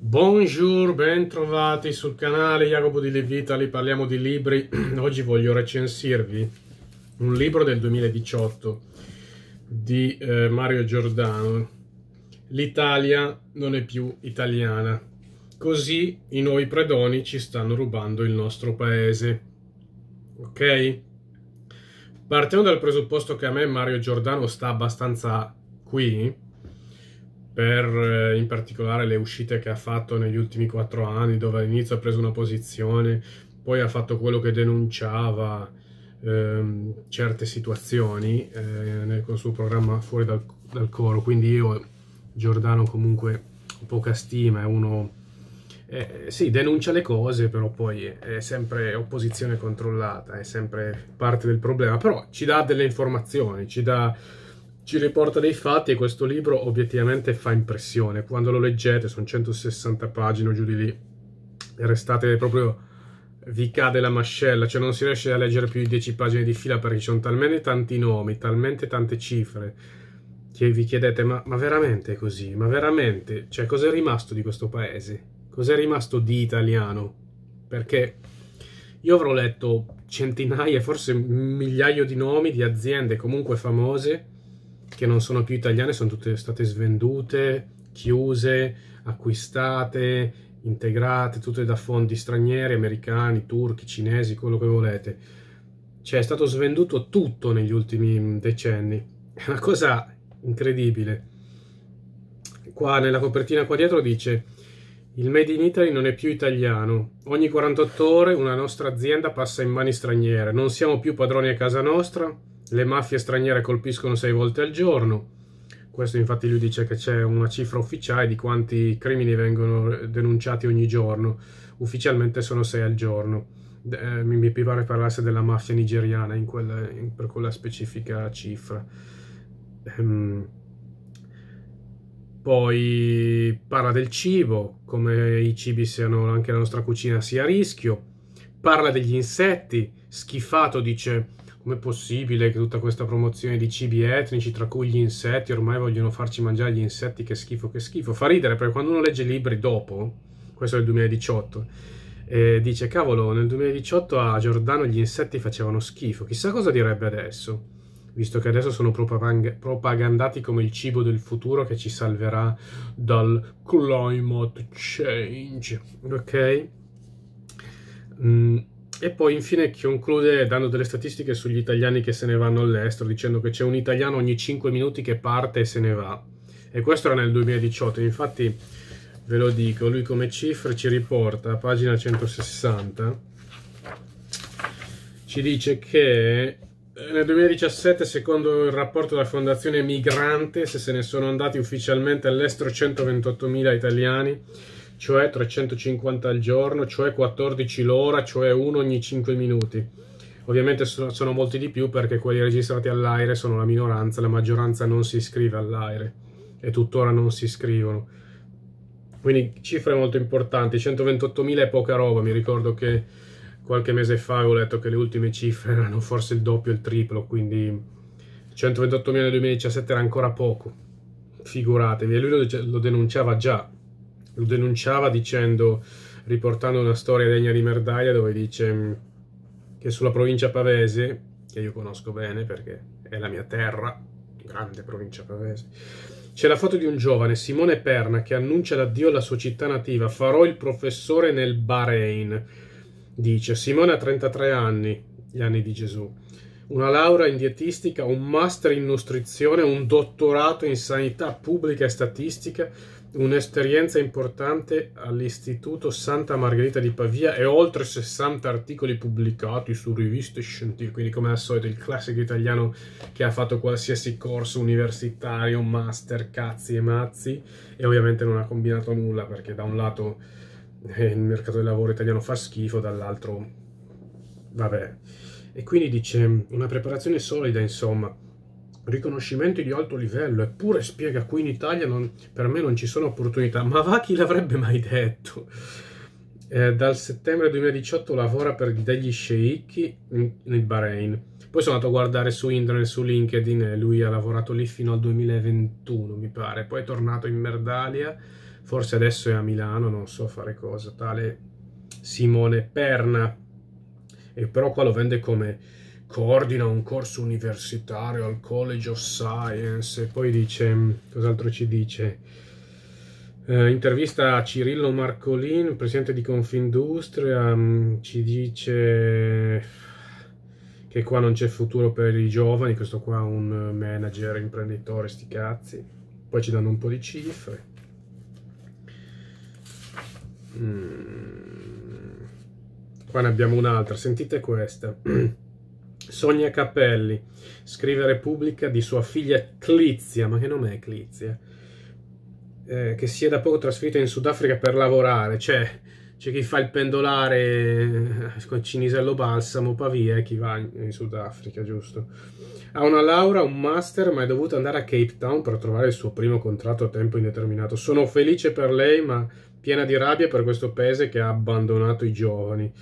Buongiorno, bentrovati sul canale Jacopo di Levitali, parliamo di libri. Oggi voglio recensirvi un libro del 2018 di eh, Mario Giordano. L'Italia non è più italiana. Così i nuovi predoni ci stanno rubando il nostro paese. Ok? Partendo dal presupposto che a me Mario Giordano sta abbastanza qui, per eh, in particolare le uscite che ha fatto negli ultimi quattro anni, dove all'inizio ha preso una posizione, poi ha fatto quello che denunciava ehm, certe situazioni eh, nel, col suo programma Fuori dal, dal, coro. Quindi io, Giordano, comunque ho poca stima, è uno... Eh, sì, denuncia le cose, però poi è sempre opposizione controllata, è sempre parte del problema, però ci dà delle informazioni, ci dà ci riporta dei fatti e questo libro obiettivamente fa impressione. Quando lo leggete, sono 160 pagine giù di lì, restate proprio vi cade la mascella, cioè non si riesce a leggere più di 10 pagine di fila perché ci sono talmente tanti nomi, talmente tante cifre che vi chiedete ma, ma veramente è così? Ma veramente? Cioè cos'è rimasto di questo paese? Cos'è rimasto di italiano? Perché io avrò letto centinaia, forse migliaia di nomi di aziende comunque famose che non sono più italiane sono tutte state svendute, chiuse, acquistate, integrate, tutte da fondi stranieri, americani, turchi, cinesi, quello che volete. Cioè è stato svenduto tutto negli ultimi mm, decenni. È una cosa incredibile. Qua nella copertina qua dietro dice il Made in Italy non è più italiano. Ogni 48 ore una nostra azienda passa in mani straniere. Non siamo più padroni a casa nostra, le mafie straniere colpiscono sei volte al giorno. Questo infatti lui dice che c'è una cifra ufficiale di quanti crimini vengono denunciati ogni giorno. Ufficialmente sono sei al giorno. Eh, mi pare parlasse della mafia nigeriana in quella, in, per quella specifica cifra. Ehm. Poi parla del cibo, come i cibi siano anche la nostra cucina sia a rischio. Parla degli insetti. Schifato dice Com'è possibile che tutta questa promozione di cibi etnici, tra cui gli insetti, ormai vogliono farci mangiare gli insetti? Che schifo, che schifo. Fa ridere perché quando uno legge i libri dopo, questo è il 2018, eh, dice: Cavolo, nel 2018 a Giordano gli insetti facevano schifo. Chissà cosa direbbe adesso, visto che adesso sono propag- propagandati come il cibo del futuro che ci salverà dal climate change. Ok? Mm e poi infine conclude dando delle statistiche sugli italiani che se ne vanno all'estero, dicendo che c'è un italiano ogni 5 minuti che parte e se ne va. E questo era nel 2018, infatti ve lo dico, lui come cifre ci riporta, pagina 160, ci dice che eh, nel 2017, secondo il rapporto della Fondazione Migrante, se se ne sono andati ufficialmente all'estero 128.000 italiani, cioè 350 al giorno, cioè 14 l'ora, cioè uno ogni 5 minuti. Ovviamente sono, molti di più perché quelli registrati all'aire sono la minoranza, la maggioranza non si iscrive all'aire e tuttora non si iscrivono. Quindi cifre molto importanti, 128.000 è poca roba, mi ricordo che qualche mese fa avevo letto che le ultime cifre erano forse il doppio, il triplo, quindi 128.000 nel 2017 era ancora poco, figuratevi, e lui lo denunciava già, lo denunciava dicendo, riportando una storia degna di Merdaia dove dice mm, che sulla provincia pavese, che io conosco bene perché è la mia terra, grande provincia pavese, c'è la foto di un giovane, Simone Perna, che annuncia l'addio alla sua città nativa, farò il professore nel Bahrain. Dice, Simone ha 33 anni, gli anni di Gesù, una laurea in dietistica, un master in nutrizione, un dottorato in sanità pubblica e statistica, un'esperienza importante all'Istituto Santa Margherita di Pavia e oltre 60 articoli pubblicati su riviste scientifiche, quindi come al solito il classico italiano che ha fatto qualsiasi corso universitario, master, cazzi e mazzi e ovviamente non ha combinato nulla perché da un lato eh, il mercato del lavoro italiano fa schifo, dall'altro vabbè. E quindi dice una preparazione solida, insomma riconoscimenti di alto livello, eppure spiega qui in Italia non, per me non ci sono opportunità, ma va chi l'avrebbe mai detto? Eh, dal settembre 2018 lavora per degli sceicchi nel Bahrain. Poi sono andato a guardare su internet, su LinkedIn, e lui ha lavorato lì fino al 2021, mi pare. Poi è tornato in Merdalia, forse adesso è a Milano, non so fare cosa, tale Simone Perna. E però qua lo vende come coordina un corso universitario al College of Science e poi dice, cos'altro ci dice? Eh, intervista a Cirillo Marcolin, presidente di Confindustria, mm, ci dice che qua non c'è futuro per i giovani, questo qua è un manager, imprenditore, sti cazzi. Poi ci danno un po' di cifre. Mm. Qua ne abbiamo un'altra, sentite questa. Sonia Cappelli scrive Repubblica di sua figlia Clizia, ma che nome è Clizia? Eh, che si è da poco trasferita in Sudafrica per lavorare, cioè c'è chi fa il pendolare eh, con Cinisello Balsamo, Pavia e chi va in Sudafrica, giusto? Ha una laurea, un master, ma è dovuta andare a Cape Town per trovare il suo primo contratto a tempo indeterminato. Sono felice per lei, ma piena di rabbia per questo paese che ha abbandonato i giovani.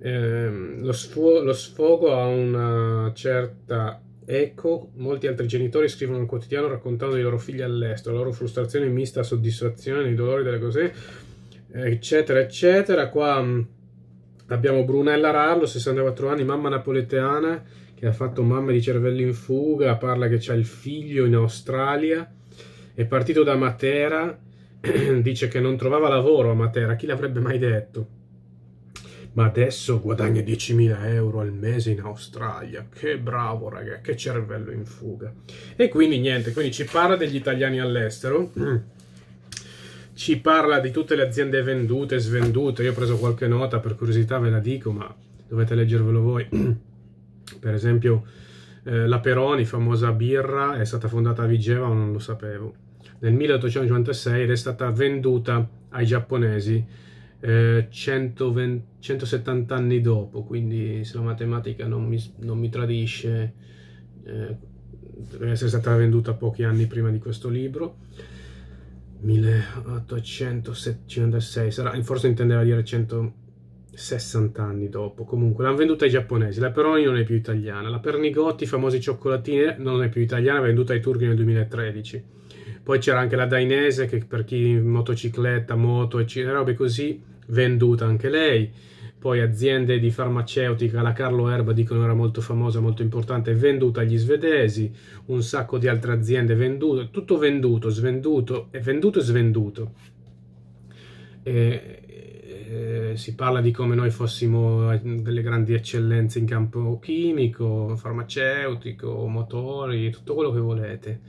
Ehm, lo, sfo- lo sfogo ha una certa eco. Molti altri genitori scrivono al quotidiano raccontando i loro figli all'estero, la loro frustrazione mista a soddisfazione, i dolori delle cose, eccetera, eccetera. Qua mm, abbiamo Brunella Rallo, 64 anni, mamma napoletana, che ha fatto mamma di cervello in fuga, parla che c'ha il figlio in Australia, è partito da Matera, dice che non trovava lavoro a Matera, chi l'avrebbe mai detto? ma adesso guadagna 10.000 euro al mese in Australia. Che bravo, raga, che cervello in fuga. E quindi niente, quindi ci parla degli italiani all'estero. Mm. ci parla di tutte le aziende vendute e svendute. Io ho preso qualche nota per curiosità, ve la dico, ma dovete leggervelo voi. per esempio, eh, la Peroni, famosa birra, è stata fondata a Vigeva, non lo sapevo, nel 1896 ed è stata venduta ai giapponesi 120, eh, 170 anni dopo, quindi se la matematica non mi, non mi tradisce, eh, deve essere stata venduta pochi anni prima di questo libro. 1856, sarà, forse intendeva dire 160 anni dopo. Comunque, l'hanno venduta ai giapponesi. La Peroni non è più italiana. La Pernigotti, i famosi cioccolatini, non è più italiana, venduta ai turchi nel 2013. Poi c'era anche la Dainese che per chi motocicletta, moto, e robe così, venduta anche lei. Poi aziende di farmaceutica, la Carlo Erba dicono era molto famosa, molto importante, venduta agli svedesi, un sacco di altre aziende vendute, tutto venduto, svenduto, e eh, venduto e svenduto. E, eh, si parla di come noi fossimo eh, delle grandi eccellenze in campo chimico, farmaceutico, motori, tutto quello che volete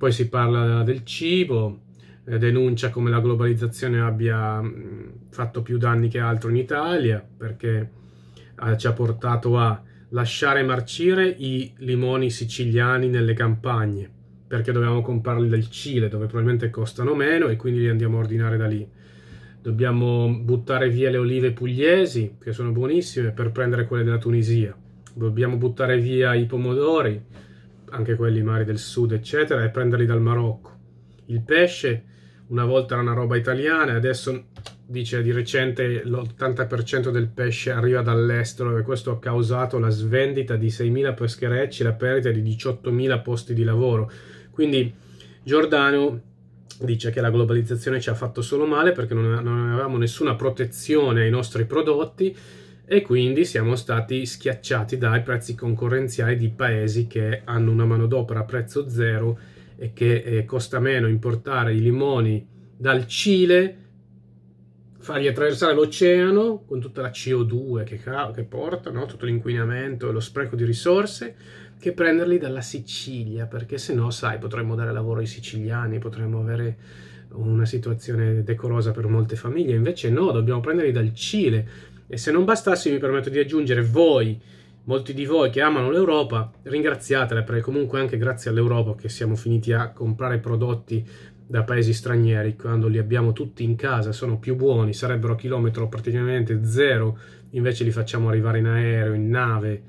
poi si parla del cibo, eh, denuncia come la globalizzazione abbia mm, fatto più danni che altro in Italia perché eh, ci ha portato a lasciare marcire i limoni siciliani nelle campagne perché dovevamo comprarli dal Cile dove probabilmente costano meno e quindi li andiamo a ordinare da lì. Dobbiamo buttare via le olive pugliesi che sono buonissime per prendere quelle della Tunisia. Dobbiamo buttare via i pomodori anche quelli mari del sud, eccetera, e prenderli dal Marocco. Il pesce una volta era una roba italiana, adesso dice di recente l'80% del pesce arriva dall'estero e questo ha causato la svendita di 6.000 pescherecci, la perdita di 18.000 posti di lavoro. Quindi Giordano dice che la globalizzazione ci ha fatto solo male perché non avevamo nessuna protezione ai nostri prodotti e quindi siamo stati schiacciati dai prezzi concorrenziali di paesi che hanno una manodopera a prezzo zero e che eh, costa meno importare i limoni dal Cile, fargli attraversare l'oceano con tutta la CO2 che, che porta, no? tutto l'inquinamento e lo spreco di risorse, che prenderli dalla Sicilia, perché se no, sai, potremmo dare lavoro ai siciliani, potremmo avere una situazione decorosa per molte famiglie, invece no, dobbiamo prenderli dal Cile e se non bastasse, mi permetto di aggiungere voi, molti di voi che amano l'Europa, ringraziatela, perché comunque anche grazie all'Europa che siamo finiti a comprare prodotti da paesi stranieri, quando li abbiamo tutti in casa, sono più buoni, sarebbero a chilometro praticamente zero, invece li facciamo arrivare in aereo, in nave,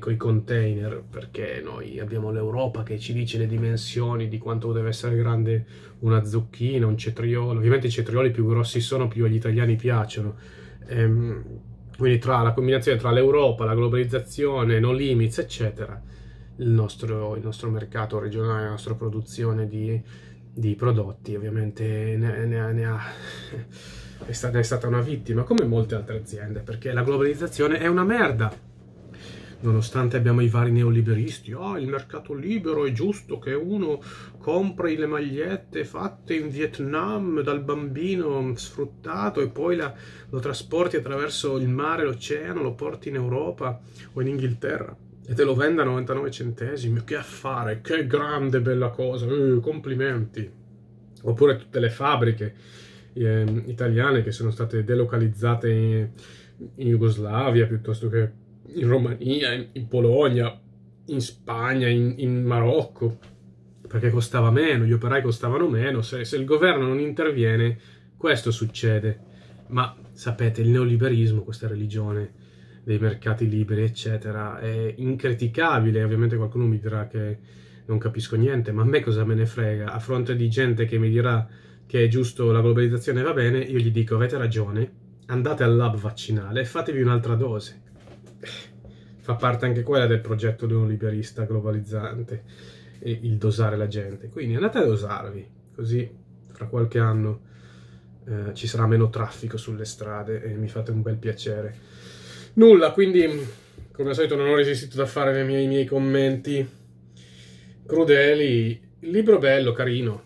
con i container, perché noi abbiamo l'Europa che ci dice le dimensioni di quanto deve essere grande una zucchina, un cetriolo. Ovviamente i cetrioli più grossi sono, più agli italiani piacciono, ehm, quindi tra la combinazione tra l'Europa, la globalizzazione, no limits, eccetera, il nostro, il nostro mercato regionale, la nostra produzione di, di prodotti, ovviamente ne, ne, ne, ha, è stata, è stata una vittima, come molte altre aziende, perché la globalizzazione è una merda nonostante abbiamo i vari neoliberisti, oh, il mercato libero è giusto che uno compri le magliette fatte in Vietnam dal bambino sfruttato e poi la, lo trasporti attraverso il mare, l'oceano, lo porti in Europa o in Inghilterra e te lo venda a 99 centesimi, che affare, che grande bella cosa, eh, complimenti. Oppure tutte le fabbriche eh, italiane che sono state delocalizzate in, in Jugoslavia piuttosto che in Romania, in, in Polonia, in Spagna, in, in, Marocco, perché costava meno, gli operai costavano meno, se, se il governo non interviene questo succede. Ma sapete, il neoliberismo, questa religione dei mercati liberi, eccetera, è incriticabile. Ovviamente qualcuno mi dirà che non capisco niente, ma a me cosa me ne frega? A fronte di gente che mi dirà che è giusto la globalizzazione va bene, io gli dico avete ragione, andate al lab vaccinale e fatevi un'altra dose fa parte anche quella del progetto neoliberista globalizzante, il dosare la gente. Quindi andate a dosarvi, così fra qualche anno eh, ci sarà meno traffico sulle strade e mi fate un bel piacere. Nulla, quindi come al solito non ho resistito a fare i miei, i miei commenti crudeli. Il libro bello, carino,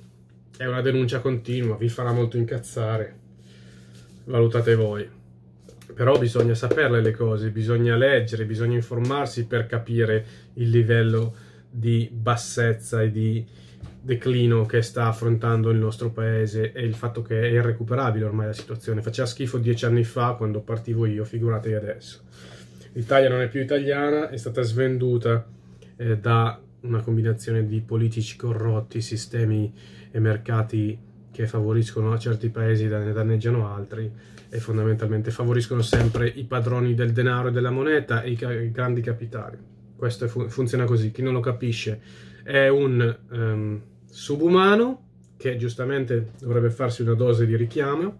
è una denuncia continua, vi farà molto incazzare. Valutate voi però bisogna saperle le cose, bisogna leggere, bisogna informarsi per capire il livello di bassezza e di declino che sta affrontando il nostro paese e il fatto che è irrecuperabile ormai la situazione. Faceva schifo dieci anni fa quando partivo io, figuratevi adesso. L'Italia non è più italiana, è stata svenduta eh, da una combinazione di politici corrotti, sistemi e mercati che favoriscono certi paesi e danneggiano altri e fondamentalmente favoriscono sempre i padroni del denaro e della moneta e i, ca- i grandi capitali. Questo fun- funziona così, chi non lo capisce è un um, subumano che giustamente dovrebbe farsi una dose di richiamo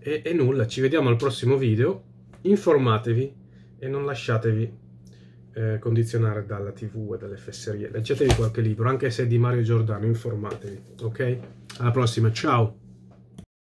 e, e nulla, ci vediamo al prossimo video, informatevi e non lasciatevi eh, condizionare dalla tv e dalle fesserie. Leggetevi qualche libro, anche se è di Mario Giordano, informatevi, ok? Alla prossima, ciao!